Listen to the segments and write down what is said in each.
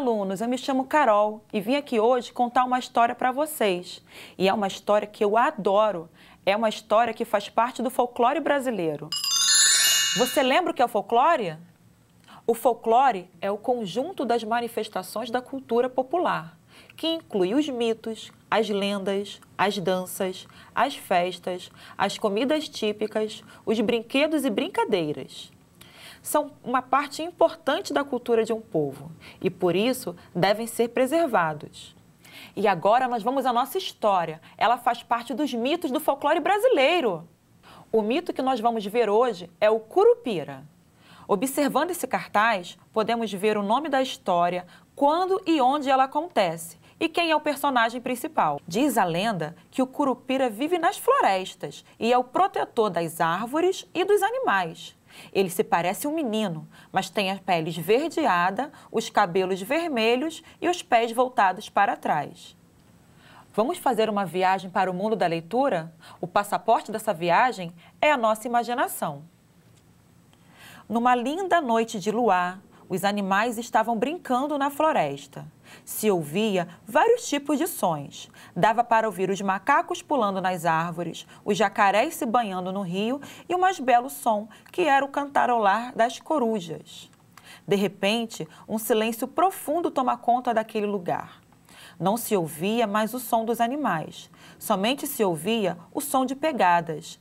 alunos, eu me chamo Carol e vim aqui hoje contar uma história para vocês. E é uma história que eu adoro, é uma história que faz parte do folclore brasileiro. Você lembra o que é o folclore? O folclore é o conjunto das manifestações da cultura popular, que inclui os mitos, as lendas, as danças, as festas, as comidas típicas, os brinquedos e brincadeiras são uma parte importante da cultura de um povo e, por isso, devem ser preservados. E agora nós vamos à nossa história. Ela faz parte dos mitos do folclore brasileiro. O mito que nós vamos ver hoje é o Curupira. Observando esse cartaz, podemos ver o nome da história, quando e onde ela acontece e quem é o personagem principal. Diz a lenda que o Curupira vive nas florestas e é o protetor das árvores e dos animais. Ele se parece um menino, mas tem a pele esverdeada, os cabelos vermelhos e os pés voltados para trás. Vamos fazer uma viagem para o mundo da leitura? O passaporte dessa viagem é a nossa imaginação. Numa linda noite de luar, os animais estavam brincando na floresta. Se ouvia vários tipos de sons. Dava para ouvir os macacos pulando nas árvores, os jacarés se banhando no rio e o mais belo som, que era o cantarolar das corujas. De repente, um silêncio profundo toma conta daquele lugar. Não se ouvia mais o som dos animais, somente se ouvia o som de pegadas.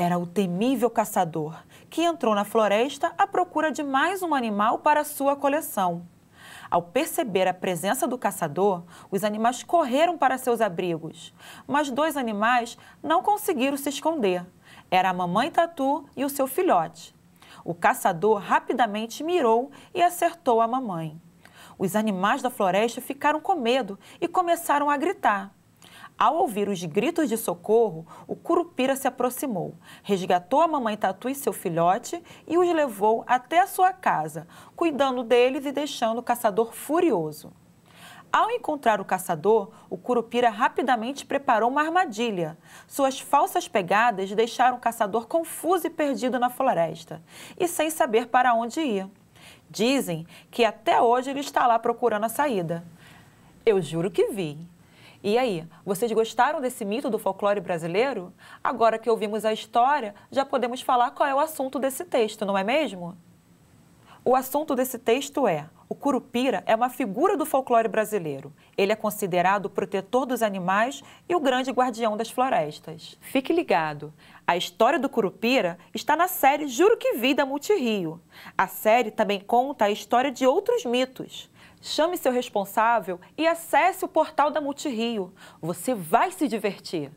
Era o temível caçador, que entrou na floresta à procura de mais um animal para sua coleção. Ao perceber a presença do caçador, os animais correram para seus abrigos, mas dois animais não conseguiram se esconder. Era a mamãe tatu e o seu filhote. O caçador rapidamente mirou e acertou a mamãe. Os animais da floresta ficaram com medo e começaram a gritar. Ao ouvir os gritos de socorro, o curupira se aproximou, resgatou a mamãe Tatu e seu filhote e os levou até a sua casa, cuidando deles e deixando o caçador furioso. Ao encontrar o caçador, o curupira rapidamente preparou uma armadilha. Suas falsas pegadas deixaram o caçador confuso e perdido na floresta, e sem saber para onde ia. Dizem que até hoje ele está lá procurando a saída. Eu juro que vi. E aí, vocês gostaram desse mito do folclore brasileiro? Agora que ouvimos a história, já podemos falar qual é o assunto desse texto, não é mesmo? O assunto desse texto é: o curupira é uma figura do folclore brasileiro. Ele é considerado o protetor dos animais e o grande guardião das florestas. Fique ligado! A história do curupira está na série Juro que Vida da Multirio. A série também conta a história de outros mitos. Chame seu responsável e acesse o portal da Multirio. Você vai se divertir.